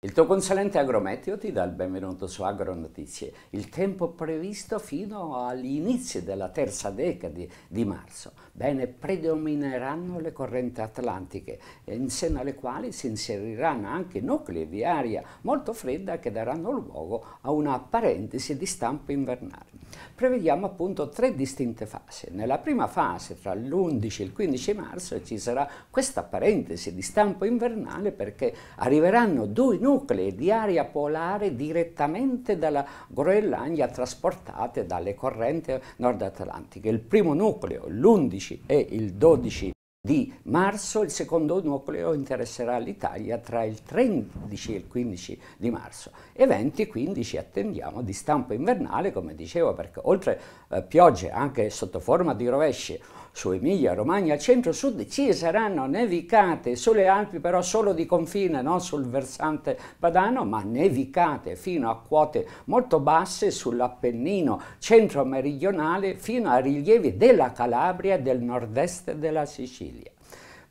Il tuo consulente agrometeo ti dà il benvenuto su Agronotizie. Il tempo previsto fino all'inizio della terza decade di marzo. Bene, predomineranno le correnti atlantiche, in seno alle quali si inseriranno anche nuclei di aria molto fredda che daranno luogo a una parentesi di stampo invernale prevediamo appunto tre distinte fasi. Nella prima fase, tra l'11 e il 15 marzo, ci sarà questa parentesi di stampo invernale perché arriveranno due nuclei di aria polare direttamente dalla Groenlandia trasportate dalle correnti nord atlantiche. Il primo nucleo, l'11 e il 12 marzo, di marzo, il secondo nucleo interesserà l'Italia tra il 13 e il 15 di marzo Eventi 20 e 15 attendiamo di stampo invernale, come dicevo, perché oltre eh, piogge anche sotto forma di rovesci su Emilia, Romagna, centro-sud ci saranno nevicate sulle Alpi però solo di confine, non sul versante padano, ma nevicate fino a quote molto basse sull'Appennino centro-meridionale fino a rilievi della Calabria e del nord-est della Sicilia.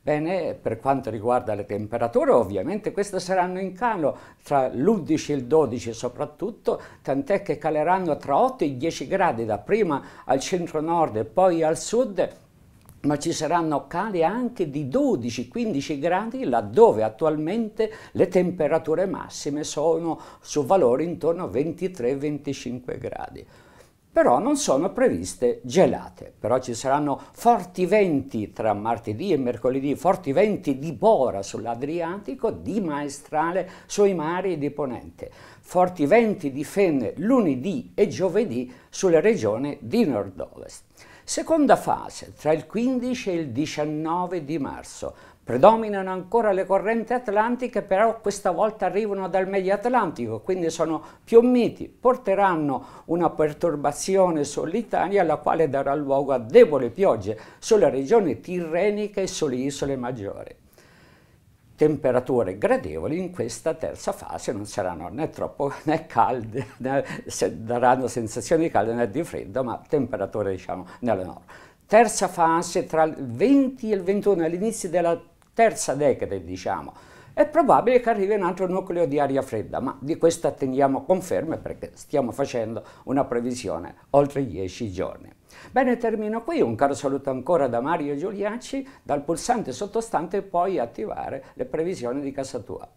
Bene, per quanto riguarda le temperature, ovviamente queste saranno in calo tra l'11 e il 12 soprattutto, tant'è che caleranno tra 8 e 10 gradi dapprima al centro-nord e poi al sud, ma ci saranno cali anche di 12-15 gradi laddove attualmente le temperature massime sono su valori intorno a 23-25 gradi però non sono previste gelate, però ci saranno forti venti tra martedì e mercoledì, forti venti di bora sull'Adriatico, di maestrale sui mari di Ponente, forti venti di fenne lunedì e giovedì sulle regioni di nord-ovest. Seconda fase, tra il 15 e il 19 di marzo, Predominano ancora le correnti atlantiche, però questa volta arrivano dal medio Atlantico, quindi sono più miti, porteranno una perturbazione sull'Italia, la quale darà luogo a debole piogge sulle regioni tirreniche e sulle isole maggiori. Temperature gradevoli in questa terza fase non saranno né troppo né calde, né se daranno sensazioni di caldo né di freddo, ma temperature diciamo nella norma. Terza fase tra il 20 e il 21, all'inizio della terza decade, diciamo, è probabile che arrivi un altro nucleo di aria fredda, ma di questo attendiamo conferme perché stiamo facendo una previsione oltre 10 giorni. Bene, termino qui, un caro saluto ancora da Mario Giuliacci, dal pulsante sottostante puoi attivare le previsioni di casa tua.